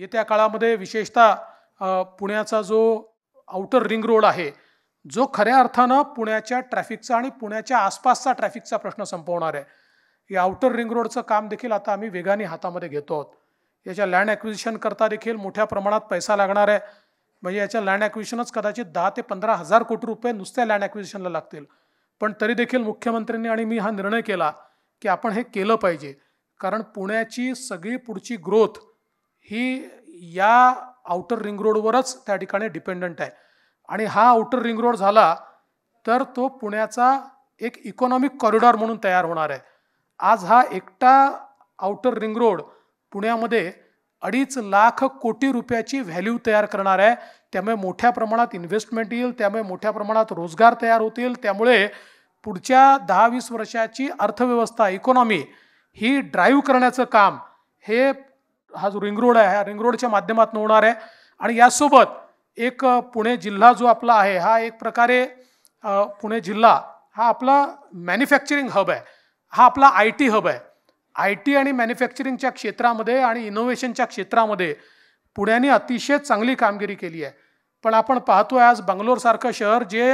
येत्या काळामध्ये विशेषतः पुण्याचा जो आउटर रिंग रोड आहे जो खऱ्या अर्थानं पुण्याच्या ट्रॅफिकचा आणि पुण्याच्या आसपासचा ट्रॅफिकचा प्रश्न संपवणार आहे या आउटर रिंग रोडचं काम देखील आता आम्ही वेगाने हातामध्ये घेतो आहोत याच्या लँड ॲक्विजिशन करता देखील मोठ्या प्रमाणात पैसा लागणार आहे म्हणजे याच्या लँड ॲक्विजिशनच कदाचित दहा ते पंधरा हजार कोटी रुपये नुसत्या लँड ॲक्विजिशनला लागतील पण तरी देखील मुख्यमंत्र्यांनी आणि मी हा निर्णय केला की आपण हे केलं पाहिजे कारण पुण्याची सगळी पुढची ग्रोथ ही या आउटर रिंग रोडवरच त्या ठिकाणी डिपेंडंट आहे आणि हा आउटर रिंग रोड झाला तर तो पुण्याचा एक इकॉनॉमिक कॉरिडॉर म्हणून तयार होणार आहे आज हा एकटा आउटर रिंग रोड पुण्यामध्ये अडीच लाख कोटी रुपयाची व्हॅल्यू तयार करणार आहे त्यामुळे मोठ्या प्रमाणात इन्व्हेस्टमेंट येईल त्यामुळे मोठ्या प्रमाणात रोजगार तयार होतील त्यामुळे पुढच्या दहा वीस वर्षाची अर्थव्यवस्था इकॉनॉमी ही ड्राईव्ह करण्याचं काम हे हा जो रिंग रोड आहे ह्या रिंग रोडच्या माध्यमातून होणार आहे आणि यासोबत एक पुणे जिल्हा जो आपला आहे हा एक प्रकारे पुणे जिल्हा हा आपला मॅन्युफॅक्चरिंग हब आहे हा आपला आय टी हब आहे आय टी आणि मॅन्युफॅक्चरिंगच्या क्षेत्रामध्ये आणि इनोव्हेशनच्या क्षेत्रामध्ये पुण्याने अतिशय चांगली कामगिरी केली आहे पण आपण पाहतो आहे आज बंगलोरसारखं शहर जे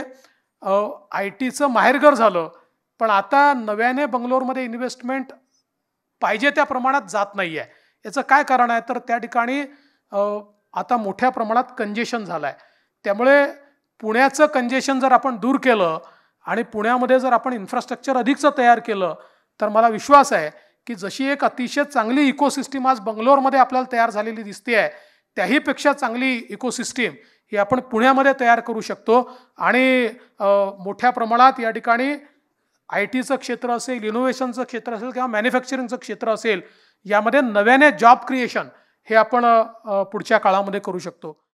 आय टीचं माहेरघर झालं पण आता नव्याने बंगलोरमध्ये इन्व्हेस्टमेंट पाहिजे त्या प्रमाणात जात नाही आहे याचं काय कारण आहे तर त्या ठिकाणी आता मोठ्या प्रमाणात कंजेशन झालं आहे त्यामुळे पुण्याचं कंजेशन जर आपण दूर केलं आणि पुण्यामध्ये जर आपण इन्फ्रास्ट्रक्चर अधिकचं तयार केलं तर मला विश्वास आहे की जशी एक अतिशय चांगली इकोसिस्टीम आज बंगलोरमध्ये आपल्याला तयार झालेली दिसते आहे त्याहीपेक्षा चांगली इकोसिस्टीम ही आपण पुण्यामध्ये तयार करू शकतो आणि मोठ्या प्रमाणात या ठिकाणी आय टीचं क्षेत्र असेल इनोव्हेशनचं क्षेत्र असेल किंवा मॅन्युफॅक्चरिंगचं क्षेत्र असेल यामध्ये नव्याने जॉब क्रिएशन हे आपण पुढच्या काळामध्ये करू शकतो